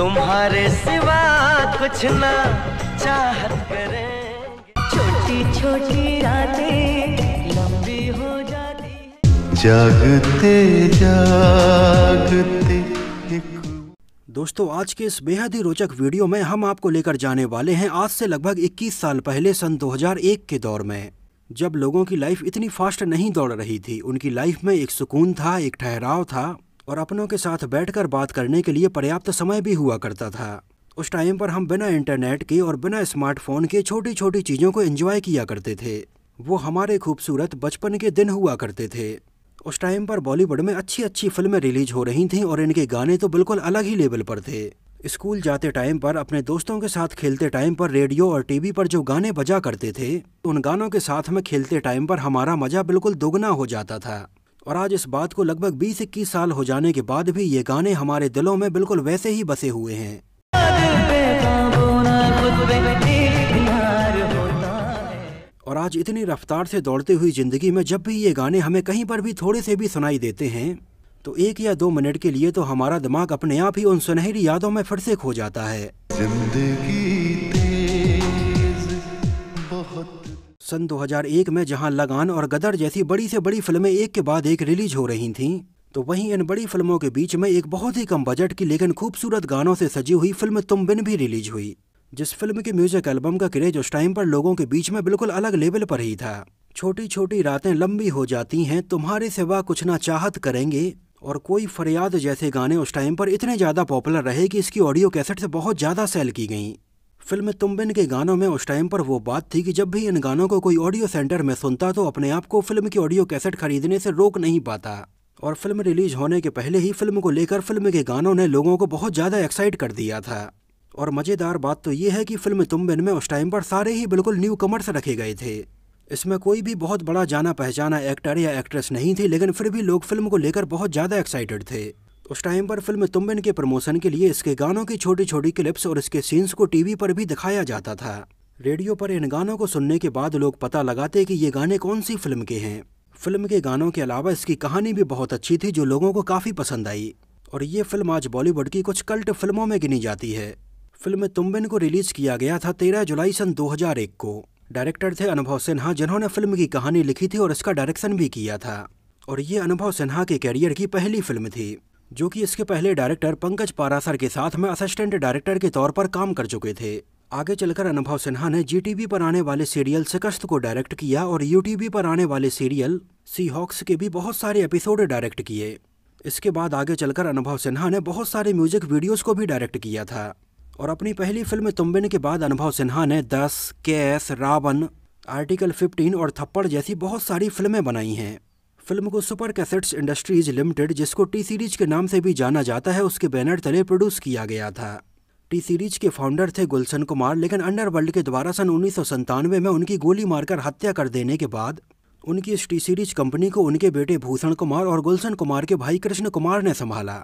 तुम्हारे सिवा कुछ ना चाहत करेंगे छोटी छोटी रातें लंबी हो जाती जागते जागते दोस्तों आज के इस बेहद ही रोचक वीडियो में हम आपको लेकर जाने वाले हैं आज से लगभग 21 साल पहले सन 2001 के दौर में जब लोगों की लाइफ इतनी फास्ट नहीं दौड़ रही थी उनकी लाइफ में एक सुकून था एक ठहराव था और अपनों के साथ बैठकर बात करने के लिए पर्याप्त समय भी हुआ करता था उस टाइम पर हम बिना इंटरनेट के और बिना स्मार्टफोन के छोटी छोटी चीज़ों को एंजॉय किया करते थे वो हमारे खूबसूरत बचपन के दिन हुआ करते थे उस टाइम पर बॉलीवुड में अच्छी अच्छी फिल्में रिलीज हो रही थीं और इनके गाने तो बिल्कुल अलग ही लेवल पर थे स्कूल जाते टाइम पर अपने दोस्तों के साथ खेलते टाइम पर रेडियो और टीवी पर जो गाने बजा करते थे उन गानों के साथ में खेलते टाइम पर हमारा मज़ा बिल्कुल दोगुना हो जाता था और आज इस बात को लगभग बीस इक्कीस साल हो जाने के बाद भी ये गाने हमारे दिलों में बिल्कुल वैसे ही बसे हुए हैं और आज इतनी रफ्तार से दौड़ते हुई ज़िंदगी में जब भी ये गाने हमें कहीं पर भी थोड़े से भी सुनाई देते हैं तो एक या दो मिनट के लिए तो हमारा दिमाग अपने आप ही उन सुनहरी यादों में फिर से खो जाता है जिंदगी सन 2001 में जहां लगान और गदर जैसी बड़ी से बड़ी फिल्में एक के बाद एक रिलीज हो रही थीं तो वहीं इन बड़ी फिल्मों के बीच में एक बहुत ही कम बजट की लेकिन खूबसूरत गानों से सजी हुई फिल्म तुम बिन भी रिलीज हुई जिस फिल्म के म्यूजिक एल्बम का क्रेज उस टाइम पर लोगों के बीच में बिल्कुल अलग लेवल पर ही था छोटी छोटी रातें लंबी हो जाती हैं तुम्हारे सिवा कुछ ना चाहत करेंगे और कोई फरियाद जैसे गाने उस टाइम पर इतने ज़्यादा पॉपुलर रहे कि इसकी ऑडियो कैसेट से बहुत ज़्यादा सेल की गईं फिल्म तुम्बिन के गानों में उस टाइम पर वो बात थी कि जब भी इन गानों को कोई ऑडियो सेंटर में सुनता तो अपने आप को फिल्म की ऑडियो कैसेट खरीदने से रोक नहीं पाता और फिल्म रिलीज होने के पहले ही फिल्म को लेकर फिल्म के गानों ने लोगों को बहुत ज़्यादा एक्साइट कर दिया था और मज़ेदार बात तो ये है कि फिल्म तुम्बिन में उस टाइम पर सारे ही बिल्कुल न्यू कमर्स रखे गए थे इसमें कोई भी बहुत बड़ा जाना पहचाना एक्टर या एक्ट्रेस नहीं थी लेकिन फिर भी लोग फिल्म को लेकर बहुत ज़्यादा एक्साइटेड थे उस टाइम पर फिल्म तुम्बिन के प्रमोशन के लिए इसके गानों की छोटी छोटी क्लिप्स और इसके सीन्स को टीवी पर भी दिखाया जाता था रेडियो पर इन गानों को सुनने के बाद लोग पता लगाते कि ये गाने कौन सी फिल्म के हैं फिल्म के गानों के अलावा इसकी कहानी भी बहुत अच्छी थी जो लोगों को काफ़ी पसंद आई और ये फिल्म आज बॉलीवुड की कुछ कल्ट फिल्मों में गिनी जाती है फिल्म तुम्बिन को रिलीज किया गया था तेरह जुलाई सन दो को डायरेक्टर थे अनुभव सिन्हा जिन्होंने फिल्म की कहानी लिखी थी और इसका डायरेक्शन भी किया था और ये अनुभव सिन्हा के कैरियर की पहली फिल्म थी जो कि इसके पहले डायरेक्टर पंकज पारासर के साथ में असिस्टेंट डायरेक्टर के तौर पर काम कर चुके थे आगे चलकर अनुभव सिन्हा ने जीटीवी पर आने वाले सीरियल शिकस्त को डायरेक्ट किया और यूटीवी पर आने वाले सीरियल सी हॉक्स के भी बहुत सारे एपिसोड डायरेक्ट किए इसके बाद आगे चलकर अनुभव सिन्हा ने बहुत सारे म्यूजिक वीडियोज़ को भी डायरेक्ट किया था और अपनी पहली फिल्म तुम्बिन के बाद अनुभव सिन्हा ने दस के रावण आर्टिकल 15 और थप्पड़ जैसी बहुत सारी फिल्में बनाई हैं फिल्म को सुपर कैसेट्स इंडस्ट्रीज लिमिटेड जिसको टी सीरीज के नाम से भी जाना जाता है उसके बैनर तले प्रोड्यूस किया गया था टी सीरीज के फाउंडर थे गुलशन कुमार लेकिन अंडरवर्ल्ड के द्वारा सन उन्नीस में उनकी गोली मारकर हत्या कर देने के बाद उनकी इस टी सीरीज कंपनी को उनके बेटे भूषण कुमार और गुलशन कुमार के भाई कृष्ण कुमार ने संभाला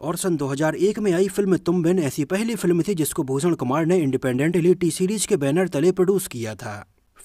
और सन 2001 में आई फिल्म तुम बिन ऐसी पहली फिल्म थी जिसको भूषण कुमार ने इंडिपेंडेंटली टी सीरीज के बैनर तले प्रोड्यूस किया था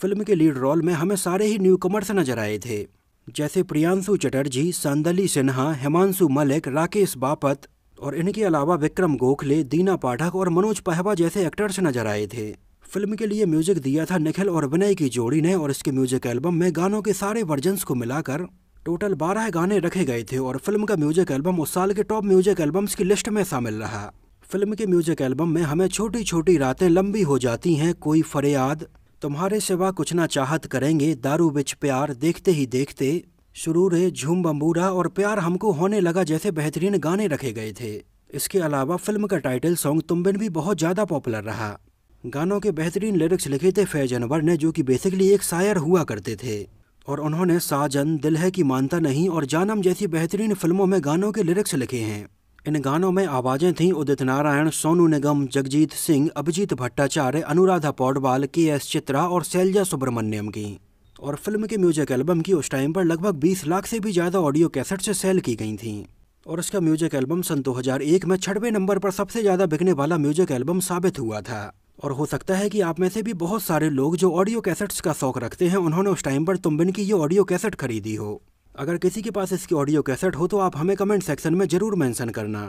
फिल्म के लीड रोल में हमें सारे ही न्यू कमर्स नजर आए थे जैसे प्रियांशु चटर्जी सांदली सिन्हा हिमांशु मलिक राकेश बापत और इनके अलावा विक्रम गोखले दीना पाठक और मनोज पहवा जैसे एक्टर्स नजर आए थे फिल्म के लिए म्यूजिक दिया था निखिल और विनय की जोड़ी ने और इसके म्यूजिक एल्बम में गानों के सारे वर्जन्स को मिलाकर टोटल बारह गाने रखे गए थे और फिल्म का म्यूजिक एल्बम उस साल के टॉप म्यूजिक एल्बम्स की लिस्ट में शामिल रहा फिल्म के म्यूजिक एल्बम में हमें छोटी छोटी रातें लंबी हो जाती हैं कोई फरियाद तुम्हारे सिवा कुछ ना चाहत करेंगे दारू बिच प्यार देखते ही देखते रे झूम बम्बूरा और प्यार हमको होने लगा जैसे बेहतरीन गाने रखे गए थे इसके अलावा फिल्म का टाइटल सॉन्ग तुम्बिन भी बहुत ज़्यादा पॉपुलर रहा गानों के बेहतरीन लिरिक्स लिखे थे फैज अनवर ने जो कि बेसिकली एक शायर हुआ करते थे और उन्होंने साजन दिल है कि मानता नहीं और जानम जैसी बेहतरीन फिल्मों में गानों के लिरिक्स लिखे हैं इन गानों में आवाजें थीं उदित नारायण सोनू निगम जगजीत सिंह अभिजीत भट्टाचार्य अनुराधा पौडवाल के एस चित्रा और शैलजा सुब्रमण्यम की और फिल्म के म्यूजिक एल्बम की उस टाइम पर लगभग 20 लाख से भी ज़्यादा ऑडियो कैसेट से सेल की गई थीं और इसका म्यूजिक एल्बम सन 2001 में छठवें नंबर पर सबसे ज़्यादा बिकने वाला म्यूजिक एल्बम साबित हुआ था और हो सकता है कि आप में से भी बहुत सारे लोग जो ऑडियो कैसेट्स का शौक रखते हैं उन्होंने उस टाइम पर तुम की ये ऑडियो कैसेट खरीदी हो अगर किसी के पास इसकी ऑडियो कैसेट हो तो आप हमें कमेंट सेक्शन में ज़रूर मेंशन करना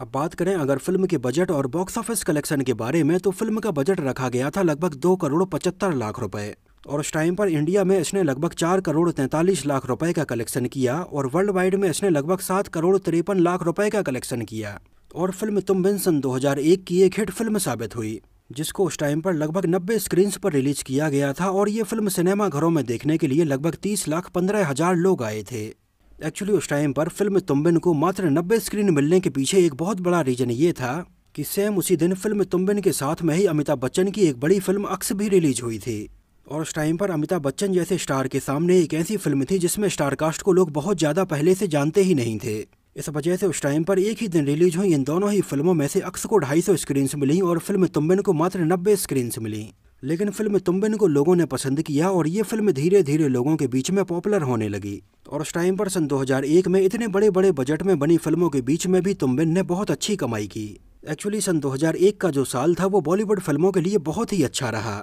अब बात करें अगर फिल्म के बजट और बॉक्स ऑफिस कलेक्शन के बारे में तो फिल्म का बजट रखा गया था लगभग दो करोड़ पचहत्तर लाख रुपए और उस टाइम पर इंडिया में इसने लगभग चार करोड़ तैंतालीस लाख रुपए का कलेक्शन किया और वर्ल्ड वाइड में इसने लगभग सात करोड़ तिरपन लाख रुपए का कलेक्शन किया और फिल्म तुम बिन्सन दो की एक हिट फिल्म साबित हुई जिसको उस टाइम पर लगभग 90 स्क्रीन्स पर रिलीज किया गया था और ये फिल्म सिनेमा घरों में देखने के लिए लगभग तीस लाख पंद्रह हजार लोग आए थे एक्चुअली उस टाइम पर फिल्म तुम्बिन को मात्र 90 स्क्रीन मिलने के पीछे एक बहुत बड़ा रीजन ये था कि सेम उसी दिन फिल्म तुम्बिन के साथ में ही अमिताभ बच्चन की एक बड़ी फिल्म अक्स भी रिलीज हुई थी और उस टाइम पर अमिताभ बच्चन जैसे स्टार के सामने एक ऐसी फिल्म थी जिसमें स्टार कास्ट को लोग बहुत ज़्यादा पहले से जानते ही नहीं थे इस वजह से उस टाइम पर एक ही दिन रिलीज हुई इन दोनों ही फिल्मों में से अक्स को ढाई सौ स्क्रीन से मिली और फिल्म तुम्बिन को मात्र नब्बे स्क्रीन से मिली लेकिन फिल्म तुम्बिन को लोगों ने पसंद किया और ये फिल्म धीरे धीरे लोगों के बीच में पॉपुलर होने लगी और उस टाइम पर सन 2001 में इतने बड़े बड़े बजट में बनी फिल्मों के बीच में भी तुम्बिन ने बहुत अच्छी कमाई की एक्चुअली सन 2001 का जो साल था वो बॉलीवुड फिल्मों के लिए बहुत ही अच्छा रहा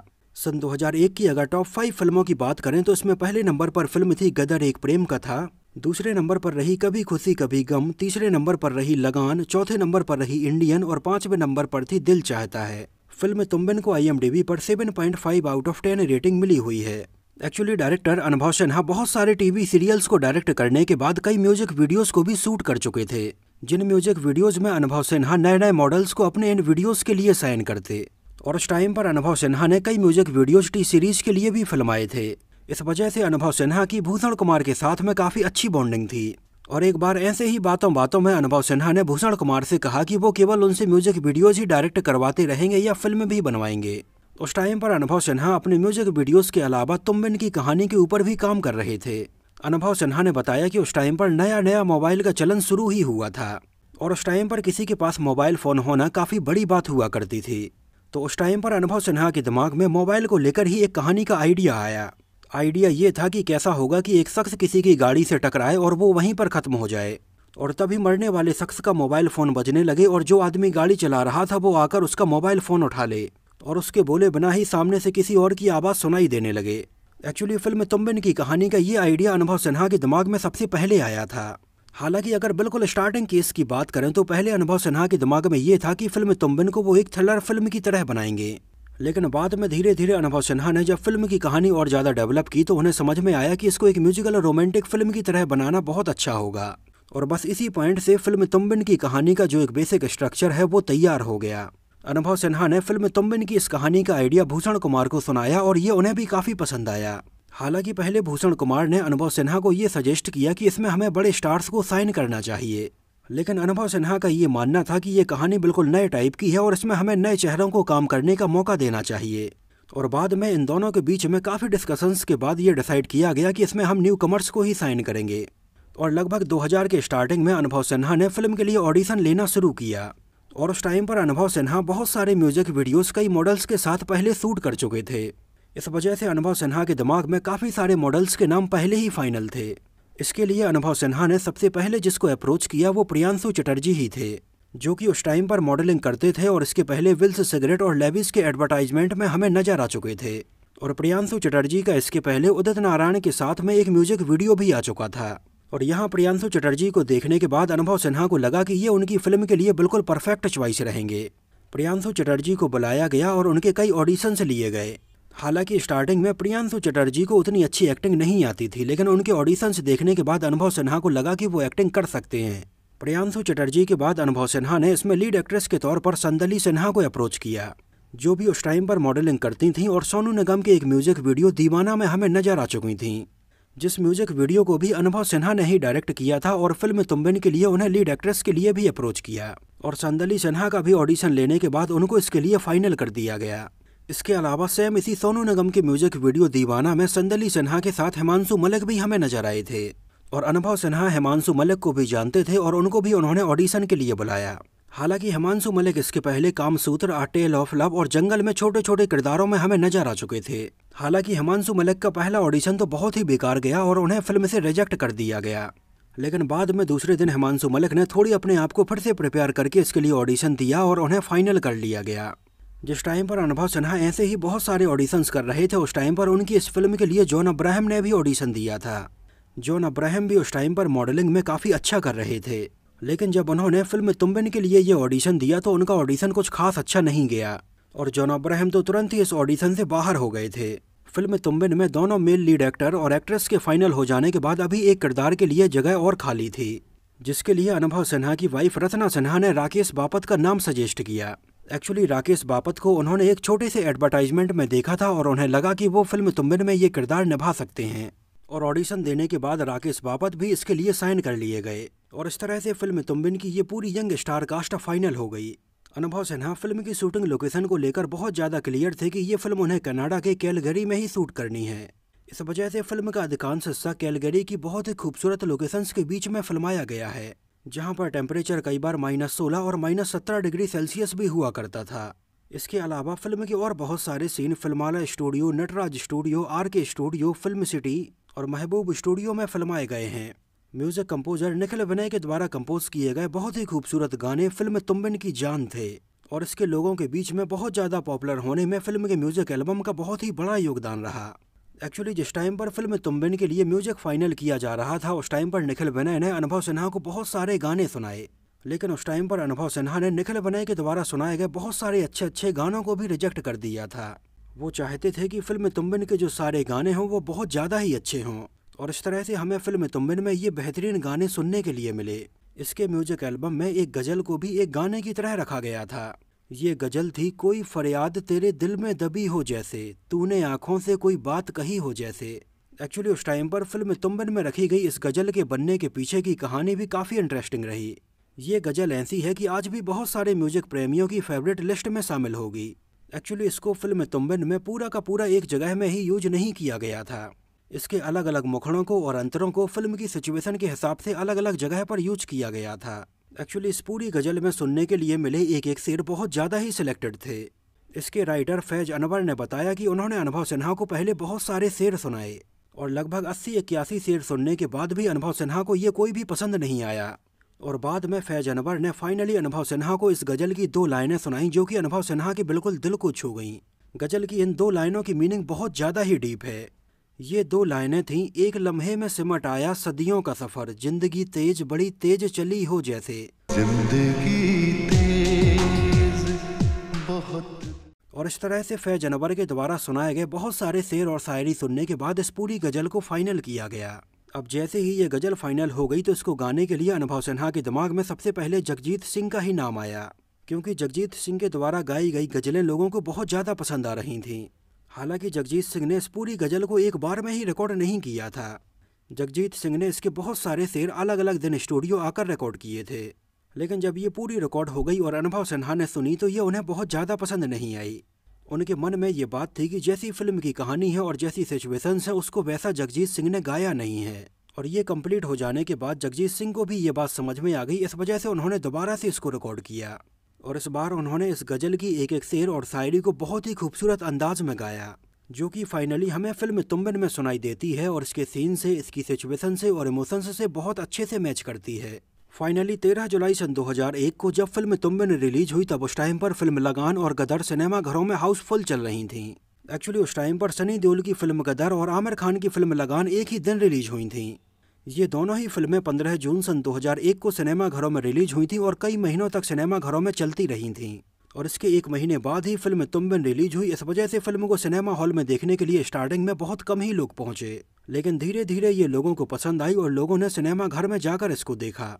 सन 2001 की अगर टॉप फाइव फिल्मों की बात करें तो इसमें पहले नंबर पर फिल्म थी गदर एक प्रेम का था दूसरे नंबर पर रही कभी खुशी कभी गम तीसरे नंबर पर रही लगान चौथे नंबर पर रही इंडियन और पांचवें नंबर पर थी दिल चाहता है फिल्म तुम्बिन को आईएमडीबी पर 7.5 आउट ऑफ 10 रेटिंग मिली हुई है एक्चुअली डायरेक्टर अनुभव सिन्हा बहुत सारे टीवी सीरियल्स को डायरेक्ट करने के बाद कई म्यूजिक वीडियोस को भी शूट कर चुके थे जिन म्यूजिक वीडियोस में अनुभव सिन्हा नए नए मॉडल्स को अपने इन वीडियोस के लिए साइन करते और उस टाइम पर अनुभव सिन्हा ने कई म्यूजिक वीडियोस टी सीरीज के लिए भी फिल्माए थे इस वजह से अनुभव सिन्हा की भूषण कुमार के साथ में काफ़ी अच्छी बॉन्डिंग थी और एक बार ऐसे ही बातों बातों में अनुभव सिन्हा ने भूषण कुमार से कहा कि वो केवल उनसे म्यूजिक वीडियोज ही डायरेक्ट करवाते रहेंगे या फिल्म भी बनवाएंगे उस टाइम पर अनुभव सिन्हा अपने म्यूजिक वीडियोज़ के अलावा तुम बिन की कहानी के ऊपर भी काम कर रहे थे अनुभव सिन्हा ने बताया कि उस टाइम पर नया नया मोबाइल का चलन शुरू ही हुआ था और उस टाइम पर किसी के पास मोबाइल फ़ोन होना काफ़ी बड़ी बात हुआ करती थी तो उस टाइम पर अनुभव सिन्हा के दिमाग में मोबाइल को लेकर ही एक कहानी का आइडिया आया आइडिया ये था कि कैसा होगा कि एक शख्स किसी की गाड़ी से टकराए और वो वहीं पर ख़त्म हो जाए और तभी मरने वाले शख्स का मोबाइल फ़ोन बजने लगे और जो आदमी गाड़ी चला रहा था वो आकर उसका मोबाइल फ़ोन उठा ले और उसके बोले बिना ही सामने से किसी और की आवाज़ सुनाई देने लगे एक्चुअली फिल्म तुम्बिन की कहानी का ये आइडिया अनुभव सिन्हा के दिमाग में सबसे पहले आया था हालांकि अगर बिल्कुल स्टार्टिंग केस की बात करें तो पहले अनुभव सिन्हा के दिमाग में ये था कि फिल्म तुम्बिन को वो एक थ्रिलर फिल्म की तरह बनाएंगे लेकिन बाद में धीरे धीरे अनुभव सिन्हा ने जब फिल्म की कहानी और ज़्यादा डेवलप की तो उन्हें समझ में आया कि इसको एक म्यूजिकल और रोमांटिक फिल्म की तरह बनाना बहुत अच्छा होगा और बस इसी पॉइंट से फिल्म तुम्बिन की कहानी का जो एक बेसिक स्ट्रक्चर है वो तैयार हो गया अनुभव सिन्हा ने फिल्म तुम्बिन की इस कहानी का आइडिया भूषण कुमार को सुनाया और ये उन्हें भी काफ़ी पसंद आया हालांकि पहले भूषण कुमार ने अनुभव सिन्हा को ये सजेस्ट किया कि इसमें हमें बड़े स्टार्स को साइन करना चाहिए लेकिन अनुभव सिन्हा का ये मानना था कि ये कहानी बिल्कुल नए टाइप की है और इसमें हमें नए चेहरों को काम करने का मौका देना चाहिए और बाद में इन दोनों के बीच में काफ़ी डिस्कशंस के बाद ये डिसाइड किया गया कि इसमें हम न्यू कमर्स को ही साइन करेंगे और लगभग 2000 के स्टार्टिंग में अनुभव सिन्हा ने फिल्म के लिए ऑडिशन लेना शुरू किया और उस टाइम पर अनुभव सिन्हा बहुत सारे म्यूजिक वीडियोज़ कई मॉडल्स के साथ पहले शूट कर चुके थे इस वजह से अनुभव सिन्हा के दिमाग में काफ़ी सारे मॉडल्स के नाम पहले ही फाइनल थे इसके लिए अनुभव सिन्हा ने सबसे पहले जिसको अप्रोच किया वो प्रियांशु चटर्जी ही थे जो कि उस टाइम पर मॉडलिंग करते थे और इसके पहले विल्स सिगरेट और लेविस के एडवर्टाइजमेंट में हमें नजर आ चुके थे और प्रियांशु चटर्जी का इसके पहले उदित नारायण के साथ में एक म्यूजिक वीडियो भी आ चुका था और यहाँ प्रियांशु चटर्जी को देखने के बाद अनुभव सिन्हा को लगा कि ये उनकी फिल्म के लिए बिल्कुल परफेक्ट च्वाइस रहेंगे प्रियांशु चटर्जी को बुलाया गया और उनके कई ऑडिशंस लिए गए हालांकि स्टार्टिंग में प्रियांशु चटर्जी को उतनी अच्छी एक्टिंग नहीं आती थी लेकिन उनके ऑडिशंस देखने के बाद अनुभव सिन्हा को लगा कि वो एक्टिंग कर सकते हैं प्रियांशु चटर्जी के बाद अनुभव सिन्हा ने इसमें लीड एक्ट्रेस के तौर पर संदली सिन्हा को अप्रोच किया जो भी उस टाइम पर मॉडलिंग करती थीं और सोनू निगम के एक म्यूजिक वीडियो दीवाना में हमें नजर आ चुकी थीं जिस म्यूजिक वीडियो को भी अनुभव सिन्हा ने ही डायरेक्ट किया था और फिल्म तुम्बिन के लिए उन्हें लीड एक्ट्रेस के लिए भी अप्रोच किया और संदली सिन्हा का भी ऑडिशन लेने के बाद उनको इसके लिए फाइनल कर दिया गया इसके अलावा सैम इसी सोनू निगम के म्यूजिक वीडियो दीवाना में संदली सिन्हा के साथ हेमांशु मलिक भी हमें नजर आए थे और अनुभव सिन्हा हेमांशु मलिक को भी जानते थे और उनको भी उन्होंने ऑडिशन के लिए बुलाया हालांकि हेमांशु मलिक इसके पहले Kamasutra a tale of love और जंगल में छोटे छोटे किरदारों में हमें नजर आ चुके थे हालांकि हेमांशु मलिक का पहला ऑडिशन तो बहुत ही बेकार गया और उन्हें फिल्म से रिजेक्ट कर दिया गया लेकिन बाद में दूसरे दिन हेमांशु मलिक ने थोड़ी अपने आप को फिर से प्रिपेयर करके इसके लिए ऑडिशन दिया और उन्हें फाइनल कर लिया गया जिस टाइम पर अनुभव सिन्हा ऐसे ही बहुत सारे ऑडिशंस कर रहे थे उस टाइम पर उनकी इस फिल्म के लिए जॉन अब्राहम ने भी ऑडिशन दिया था जॉन अब्राहम भी उस टाइम पर मॉडलिंग में काफ़ी अच्छा कर रहे थे लेकिन जब उन्होंने फिल्म तुम्बिन के लिए ये ऑडिशन दिया तो उनका ऑडिशन कुछ खास अच्छा नहीं गया और जॉन अब्राहम तो तुरंत ही इस ऑडिशन से बाहर हो गए थे फिल्म तुम्बिन में दोनों मेल लीड एक्टर और एक्ट्रेस के फाइनल हो जाने के बाद अभी एक किरदार के लिए जगह और खाली थी जिसके लिए अनुभव सिन्हा की वाइफ रत्ना सिन्हा ने राकेश बापत का नाम सजेस्ट किया एक्चुअली राकेश बापत को उन्होंने एक छोटे से एडवर्टाइजमेंट में देखा था और उन्हें लगा कि वो फिल्म तुम्बिन में ये किरदार निभा सकते हैं और ऑडिशन देने के बाद राकेश बापत भी इसके लिए साइन कर लिए गए और इस तरह से फिल्म तुम्बिन की ये पूरी यंग स्टार कास्ट फाइनल हो गई अनुभव सिन्हा फिल्म की शूटिंग लोकेशन को लेकर बहुत ज़्यादा क्लियर थे कि ये फिल्म उन्हें कनाडा के कैलगरी में ही शूट करनी है इस वजह से फिल्म का अधिकांश हिस्सा कैलगरी की बहुत ही खूबसूरत लोकेशंस के बीच में फिल्माया गया है जहां पर टेम्परेचर कई बार माइनस सोलह और माइनस सत्रह डिग्री सेल्सियस भी हुआ करता था इसके अलावा फिल्म के और बहुत सारे scene Filmalaya studio Natraj studio R K studio film city और महबूब स्टूडियो में फिल्माए गए हैं म्यूजिक कंपोजर निखिल विनय के द्वारा कंपोज किए गए बहुत ही खूबसूरत गाने फिल्म तुम्बिन की जान थे और इसके लोगों के बीच में बहुत ज़्यादा पॉपुलर होने में फिल्म के म्यूजिक एल्बम का बहुत ही बड़ा योगदान रहा एक्चुअली जिस टाइम पर फिल्म तुम्बिन के लिए म्यूजिक फाइनल किया जा रहा था उस टाइम पर निखिल बनय ने अनुभव सिन्हा को बहुत सारे गाने सुनाए लेकिन उस टाइम पर अनुभव सिन्हा ने निखिल बनय के द्वारा सुनाए गए बहुत सारे अच्छे अच्छे गानों को भी रिजेक्ट कर दिया था वो चाहते थे कि फिल्म तुम्बिन के जो सारे गाने हों वो बहुत ज़्यादा ही अच्छे हों और इस तरह से हमें फिल्म तुम्बिन में ये बेहतरीन गाने सुनने के लिए मिले इसके म्यूजिक एल्बम में एक गज़ल को भी एक गाने की तरह रखा गया था ये गजल थी कोई फरियाद तेरे दिल में दबी हो जैसे तूने आँखों से कोई बात कही हो जैसे एक्चुअली उस टाइम पर फिल्म तुम्बन में रखी गई इस गज़ल के बनने के पीछे की कहानी भी काफ़ी इंटरेस्टिंग रही ये गज़ल ऐसी है कि आज भी बहुत सारे म्यूज़िक प्रेमियों की फेवरेट लिस्ट में शामिल होगी एक्चुअली इसको फिल्म तुम्बन में पूरा का पूरा एक जगह में ही यूज नहीं किया गया था इसके अलग अलग मुखड़ों को और अंतरों को फिल्म की सिचुएशन के हिसाब से अलग अलग जगह पर यूज किया गया था एक्चुअली इस पूरी गज़ल में सुनने के लिए मिले एक एक शेर बहुत ज़्यादा ही सिलेक्टेड थे इसके राइटर फैज अनवर ने बताया कि उन्होंने अनुभव सिन्हा को पहले बहुत सारे शेर सुनाए और लगभग अस्सी इक्यासी शेर सुनने के बाद भी अनुभव सिन्हा को ये कोई भी पसंद नहीं आया और बाद में फैज अनवर ने फाइनली अनुभव सिन्हा को इस गज़ल की दो लाइनें सुनाई जो कि अनुभव सिन्हा के बिल्कुल दिल को छू गईं गज़ल की इन दो लाइनों की मीनिंग बहुत ज़्यादा ही डीप है ये दो लाइनें थीं एक लम्हे में सिमट आया सदियों का सफर जिंदगी तेज बड़ी तेज चली हो जैसे जिंदगी तेज बहुत और इस तरह से फैज अनवर के द्वारा सुनाए गए बहुत सारे शेर और शायरी सुनने के बाद इस पूरी गज़ल को फाइनल किया गया अब जैसे ही ये गज़ल फाइनल हो गई तो इसको गाने के लिए अनुभव सिन्हा के दिमाग में सबसे पहले जगजीत सिंह का ही नाम आया क्योंकि जगजीत सिंह के द्वारा गाई गई गज़लें लोगों को बहुत ज़्यादा पसंद आ रही थीं हालांकि जगजीत सिंह ने इस पूरी गजल को एक बार में ही रिकॉर्ड नहीं किया था जगजीत सिंह ने इसके बहुत सारे शेर अलग अलग दिन स्टूडियो आकर रिकॉर्ड किए थे लेकिन जब ये पूरी रिकॉर्ड हो गई और अनुभव सिन्हा ने सुनी तो ये उन्हें बहुत ज़्यादा पसंद नहीं आई उनके मन में ये बात थी कि जैसी फिल्म की कहानी है और जैसी सिचुएशंस है उसको वैसा जगजीत सिंह ने गाया नहीं है और ये कंप्लीट हो जाने के बाद जगजीत सिंह को भी ये बात समझ में आ गई इस वजह से उन्होंने दोबारा से इसको रिकॉर्ड किया और इस बार उन्होंने इस गज़ल की एक एक शेर और शायरी को बहुत ही खूबसूरत अंदाज में गाया जो कि फाइनली हमें फिल्म तुम्बिन में सुनाई देती है और इसके सीन से इसकी सिचुएशन से और इमोशंस से बहुत अच्छे से मैच करती है फाइनली 13 जुलाई सन 2001 को जब फिल्म तुम्बिन रिलीज हुई तब उस टाइम पर फिल्म लगान और गदर सिनेमा घरों में हाउसफुल चल रही थी एक्चुअली उस टाइम पर सनी देओल की फिल्म गदर और आमिर खान की फिल्म लगान एक ही दिन रिलीज हुई थी ये दोनों ही फिल्में 15 जून सन 2001 को सिनेमा घरों में रिलीज हुई थी और कई महीनों तक सिनेमा घरों में चलती रही थीं और इसके एक महीने बाद ही फिल्म तुम्बिन रिलीज हुई इस वजह से फिल्म को सिनेमा हॉल में देखने के लिए स्टार्टिंग में बहुत कम ही लोग पहुंचे लेकिन धीरे धीरे ये लोगों को पसंद आई और लोगों ने सिनेमा घर में जाकर इसको देखा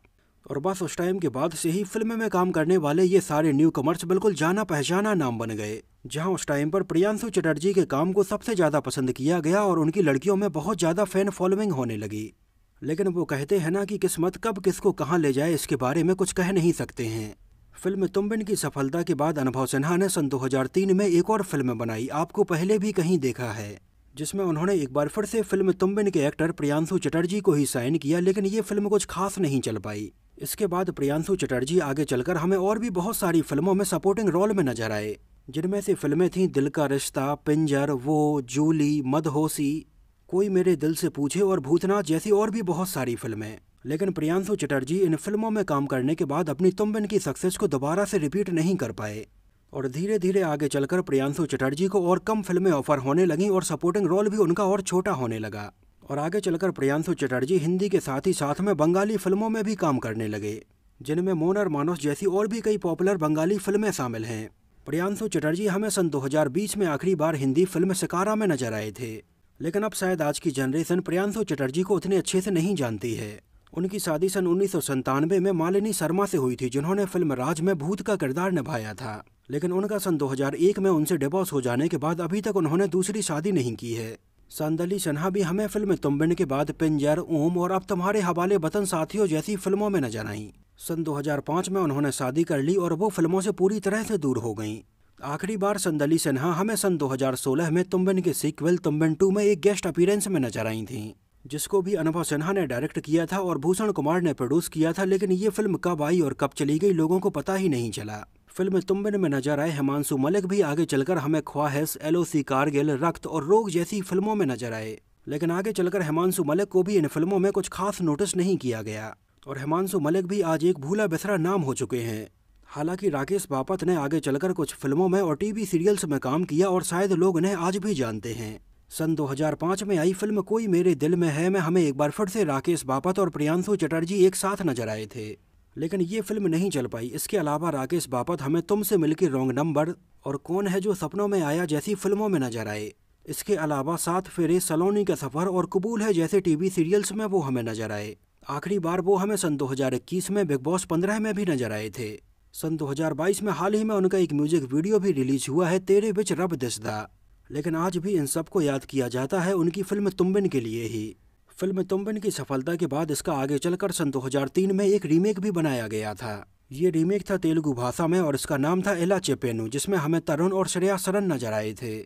और बस उस टाइम के बाद से ही फिल्म में काम करने वाले ये सारे न्यू कमर्स बिल्कुल जाना पहचाना नाम बन गए जहां उस टाइम पर प्रियांशु चटर्जी के काम को सबसे ज्यादा पसंद किया गया और उनकी लड़कियों में बहुत ज्यादा फैन फॉलोइंग होने लगी लेकिन वो कहते हैं ना कि किस्मत कब किसको कहाँ ले जाए इसके बारे में कुछ कह नहीं सकते हैं फिल्म तुम्बिन की सफलता के बाद अनुभव सिन्हा ने सन 2003 में एक और फिल्म बनाई आपको पहले भी कहीं देखा है जिसमें उन्होंने एक बार फिर से फिल्म तुम्बिन के एक्टर प्रियांशु चटर्जी को ही साइन किया लेकिन ये फिल्म कुछ खास नहीं चल पाई इसके बाद प्रियांशु चटर्जी आगे चलकर हमें और भी बहुत सारी फिल्मों में सपोर्टिंग रोल में नजर आए जिनमें से फिल्में थीं दिल का रिश्ता पिंजर वो जूली मदहोसी कोई मेरे दिल से पूछे और भूतनाथ जैसी और भी बहुत सारी फिल्में लेकिन प्रियांशु चटर्जी इन फिल्मों में काम करने के बाद अपनी तुम्बिन की सक्सेस को दोबारा से रिपीट नहीं कर पाए और धीरे धीरे आगे चलकर प्रियांशु चटर्जी को और कम फिल्में ऑफर होने लगीं और सपोर्टिंग रोल भी उनका और छोटा होने लगा और आगे चलकर प्रियांशु चटर्जी हिंदी के साथ ही साथ में बंगाली फिल्मों में भी काम करने लगे जिनमें मोन और जैसी और भी कई पॉपुलर बंगाली फिल्में शामिल हैं प्रियांशु चटर्जी हमें सन 2020 में आखिरी बार हिंदी फिल्म सिकारा में नजर आए थे लेकिन अब शायद आज की जनरेशन प्रियांशु चटर्जी को उतने अच्छे से नहीं जानती है उनकी शादी सन उन्नीस में मालिनी शर्मा से हुई थी जिन्होंने फिल्म राज में भूत का किरदार निभाया था लेकिन उनका सन 2001 में उनसे डिवोर्स हो जाने के बाद अभी तक उन्होंने दूसरी शादी नहीं की है सांदली सन्हा भी हमें फिल्म तुम्बिन के बाद पिंजर ओम और अब तुम्हारे हवाले वतन साथियों जैसी फिल्मों में नजर आईं सन 2005 में उन्होंने शादी कर ली और वो फिल्मों से पूरी तरह से दूर हो गईं आखिरी बार संदली सिन्हा हमें सन 2016 में तुम्बन के सीक्वल तुम्बन टू में एक गेस्ट अपीयरेंस में नजर आई थीं जिसको भी अनुभव सिन्हा ने डायरेक्ट किया था और भूषण कुमार ने प्रोड्यूस किया था लेकिन ये फिल्म कब आई और कब चली गई लोगों को पता ही नहीं चला फिल्म तुम्बन में नजर आए हिमांशु मलिक भी आगे चलकर हमें ख्वाहिश एलओसी कारगिल रक्त और रोग जैसी फिल्मों में नजर आए लेकिन आगे चलकर हिमांशु मलिक को भी इन फिल्मों में कुछ खास नोटिस नहीं किया गया और हिमांशु मलिक भी आज एक भूला बिसरा नाम हो चुके हैं हालांकि राकेश बापत ने आगे चलकर कुछ फिल्मों में और टीवी सीरियल्स में काम किया और शायद लोग उन्हें आज भी जानते हैं सन 2005 में आई फिल्म कोई मेरे दिल में है में हमें एक बार फिर से राकेश बापत और प्रियांशु चटर्जी एक साथ नजर आए थे लेकिन ये फिल्म नहीं चल पाई इसके अलावा राकेश बापत हमें तुमसे मिलकर रॉन्ग नंबर और कौन है जो सपनों में आया जैसी फिल्मों में नजर आए इसके अलावा सात फेरे सलोनी का सफ़र और कबूल है जैसे टीवी सीरियल्स में वो हमें नजर आए आखिरी बार वो हमें सन 2021 में बिग बॉस 15 में भी नजर आए थे सन 2022 में हाल ही में उनका एक म्यूजिक वीडियो भी रिलीज हुआ है तेरे बिच रब दिसदा लेकिन आज भी इन सब को याद किया जाता है उनकी फिल्म तुम्बिन के लिए ही फिल्म तुम्बिन की सफलता के बाद इसका आगे चलकर सन 2003 में एक रीमेक भी बनाया गया था ये रीमेक था तेलुगु भाषा में और इसका नाम था एला चेपेनु जिसमें हमें तरुण और श्रेया सरन नजर आए थे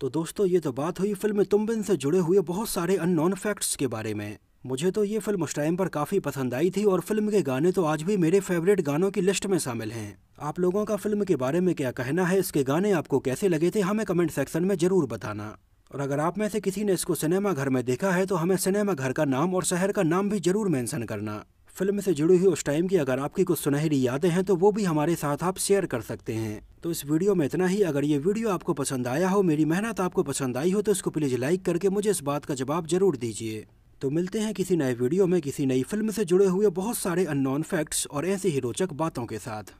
तो दोस्तों ये तो बात हुई फिल्म तुम्बिन से जुड़े हुए बहुत सारे अननोन फैक्ट्स के बारे में मुझे तो ये फिल्म उस टाइम पर काफ़ी पसंद आई थी और फिल्म के गाने तो आज भी मेरे फेवरेट गानों की लिस्ट में शामिल हैं आप लोगों का फिल्म के बारे में क्या कहना है इसके गाने आपको कैसे लगे थे हमें कमेंट सेक्शन में ज़रूर बताना और अगर आप में से किसी ने इसको सिनेमा घर में देखा है तो हमें सिनेमा घर का नाम और शहर का नाम भी जरूर मैंशन करना फिल्म से जुड़ी हुई उस टाइम की अगर आपकी कुछ सुनहरी यादें हैं तो वो भी हमारे साथ आप शेयर कर सकते हैं तो इस वीडियो में इतना ही अगर ये वीडियो आपको पसंद आया हो मेरी मेहनत आपको पसंद आई हो तो इसको प्लीज़ लाइक करके मुझे इस बात का जवाब जरूर दीजिए तो मिलते हैं किसी नए वीडियो में किसी नई फिल्म से जुड़े हुए बहुत सारे अननोन फैक्ट्स और ऐसी ही रोचक बातों के साथ